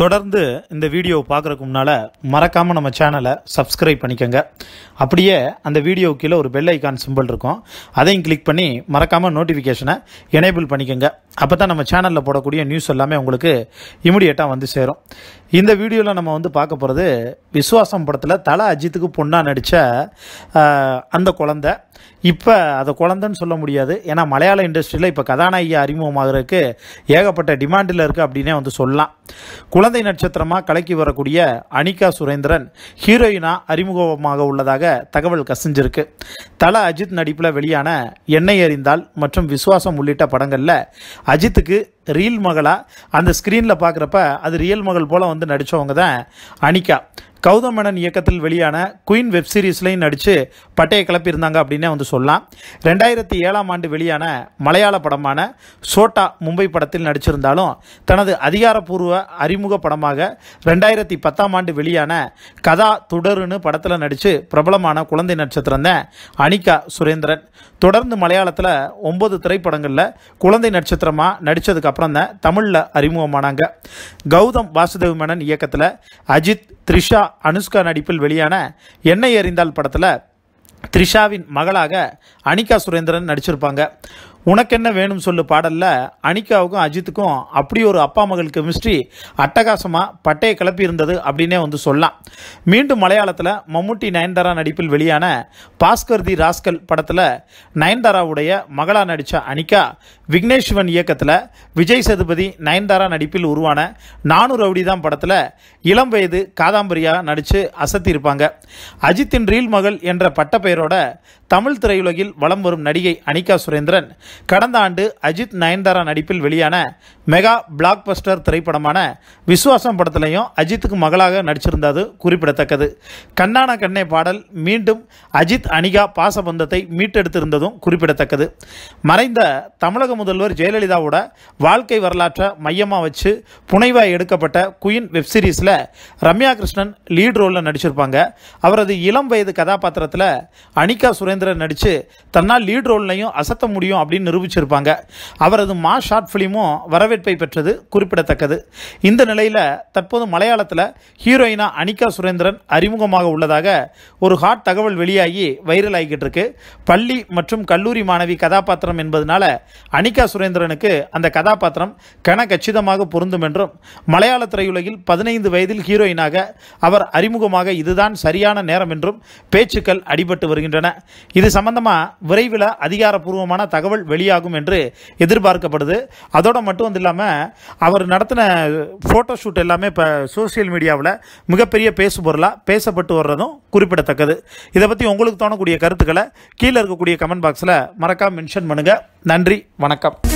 தொடர்ந்து இந்த வீடியோவை பார்க்குறக்கு முன்னால் மறக்காமல் நம்ம சேனலை சப்ஸ்கிரைப் பண்ணிக்கோங்க அப்படியே அந்த வீடியோ கீழே ஒரு பெல் ஐக்கான் சிம்பிள் இருக்கும் அதையும் கிளிக் பண்ணி மறக்காமல் நோட்டிஃபிகேஷனை எனேபிள் பண்ணிக்கோங்க அப்போ தான் நம்ம சேனலில் போடக்கூடிய நியூஸ் எல்லாமே உங்களுக்கு இமிடியேட்டாக வந்து சேரும் இந்த வீடியோவில் நம்ம வந்து பார்க்க போகிறது விஸ்வாசம் படத்தில் தலை அஜித்துக்கு பொண்ணாக நடித்த அந்த குழந்த இப்போ அதை குழந்தைன்னு சொல்ல முடியாது ஏன்னா மலையாள இண்டஸ்ட்ரியில் இப்போ கதாநாயகி அறிமுகமாகிறதுக்கு ஏகப்பட்ட டிமாண்டில் இருக்குது அப்படின்னே வந்து சொல்லலாம் குழந்தை நட்சத்திரமாக கலக்கி வரக்கூடிய அனிகா சுரேந்திரன் ஹீரோயினாக அறிமுகமாக உள்ளதாக தகவல் கசிஞ்சிருக்கு தலை அஜித் நடிப்பில் வெளியான எண்ணெய் அறிந்தால் மற்றும் விஸ்வாசம் உள்ளிட்ட படங்களில் அஜித்துக்கு ரீல் மகளாக அந்த ஸ்க்ரீனில் பார்க்குறப்ப அது ரியல் மகள் போல் வந்து நடித்தவங்க தான் அனிகா கௌதம் மேனன் இயக்கத்தில் வெளியான குயின் வெப் சீரீஸ்லையும் நடித்து பட்டையை கிளப்பியிருந்தாங்க அப்படின்னே வந்து சொல்லலாம் ரெண்டாயிரத்தி ஏழாம் ஆண்டு வெளியான மலையாள படமான சோட்டா மும்பை படத்தில் நடிச்சிருந்தாலும் தனது அதிகாரப்பூர்வ அறிமுக படமாக ரெண்டாயிரத்தி பத்தாம் ஆண்டு வெளியான கதா தொடருன்னு படத்தில் நடித்து பிரபலமான குழந்தை நட்சத்திரம் தான் அனிகா சுரேந்திரன் தொடர்ந்து மலையாளத்தில் ஒன்பது திரைப்படங்களில் குழந்தை நட்சத்திரமாக நடித்ததுக்கப்புறம் தான் தமிழில் அறிமுகமானாங்க கௌதம் வாசுதேவ் மேனன் இயக்கத்தில் அஜித் த்ரிஷா அனுஷ்கா நடிப்பில் வெளியான எண்ணெய் எறிந்தால் படத்தில் த்ரிஷாவின் மகளாக அனிகா சுரேந்திரன் நடிச்சிருப்பாங்க உனக்கென்ன வேணும் சொல்லு பாடலில் அனிகாவுக்கும் அஜித்துக்கும் அப்படி ஒரு அப்பா மகள் கெமிஸ்ட்ரி அட்டகாசமாக பட்டையை கிளப்பி இருந்தது அப்படின்னே வந்து சொல்லலாம் மீண்டும் மலையாளத்தில் மம்முட்டி நயன்தாரா நடிப்பில் வெளியான பாஸ்கர் தி ராஸ்கல் படத்தில் நயன்தாராவுடைய மகளாக நடித்த அனிகா விக்னேஷ்வன் இயக்கத்தில் விஜய் சதுபதி நயன்தாரா நடிப்பில் உருவான நானூறு அவுடிதான் படத்தில் இளம் வயது காதாம்பரியாக நடித்து அசத்தியிருப்பாங்க அஜித்தின் ரீல் மகள் என்ற பட்டப்பெயரோட தமிழ் திரையுலகில் வலம் வரும் நடிகை அனிகா சுரேந்திரன் கடந்த ஆண்டு அஜித் நயன்தாரா நடிப்பில் வெளியான மெகா பிளாக் பஸ்டர் திரைப்படமான விஸ்வாசம் படத்திலையும் அஜித்துக்கு மகளாக நடிச்சிருந்தது குறிப்பிடத்தக்கது கண்ணான கண்ணே பாடல் மீண்டும் அஜித் அனிகா பாசபந்தத்தை மீட்டெடுத்திருந்ததும் குறிப்பிடத்தக்கது மறைந்த தமிழக முதல்வர் ஜெயலலிதாவோட வாழ்க்கை வரலாற்றை மையமாக வச்சு புனைவாய் எடுக்கப்பட்ட குயின் வெப்சீரிஸில் ரம்யா கிருஷ்ணன் லீட் ரோலில் நடிச்சிருப்பாங்க அவரது இளம் வயது கதாபாத்திரத்தில் அனிகா சுரேந்திரன் நடித்து தன்னால் லீட் ரோல்லையும் அசத்த முடியும் அப்படின்னு நிரூபிச்சிருப்பாங்க அவரது மா ஷார்ட் ஃபிலிமும் வரவேற்பை பெற்றது குறிப்பிடத்தக்கது இந்த நிலையில் தற்போது மலையாளத்தில் ஹீரோயினா அனிகா சுரேந்திரன் அறிமுகமாக உள்ளதாக ஒரு ஹாட் தகவல் வெளியாகி வைரல் ஆகிக்கிட்டு இருக்கு பள்ளி மற்றும் கல்லூரி மாணவி கதாபாத்திரம் என்பதனால அனிகா சுரேந்திரனுக்கு அந்த கதாபாத்திரம் கன கச்சிதமாக பொருந்தும் என்றும் மலையாள திரையுலகில் பதினைந்து வயதில் ஹீரோயினாக அவர் அறிமுகமாக இதுதான் சரியான நேரம் என்றும் பேச்சுக்கள் அடிபட்டு வருகின்றன இது சம்பந்தமாக விரைவில் அதிகாரப்பூர்வமான தகவல் வெளியாகும் என்று எதிர்பார்க்கப்படுது அதோட மட்டும் வந்து இல்லாமல் அவர் நடத்தின ஃபோட்டோ ஷூட் எல்லாமே இப்போ சோசியல் மீடியாவில் மிகப்பெரிய பேசு பொருளாக பேசப்பட்டு வர்றதும் குறிப்பிடத்தக்கது இதை பற்றி உங்களுக்கு தோணக்கூடிய கருத்துக்களை கீழே இருக்கக்கூடிய கமெண்ட் பாக்ஸில் மறக்காமல் மென்ஷன் பண்ணுங்கள் நன்றி வணக்கம்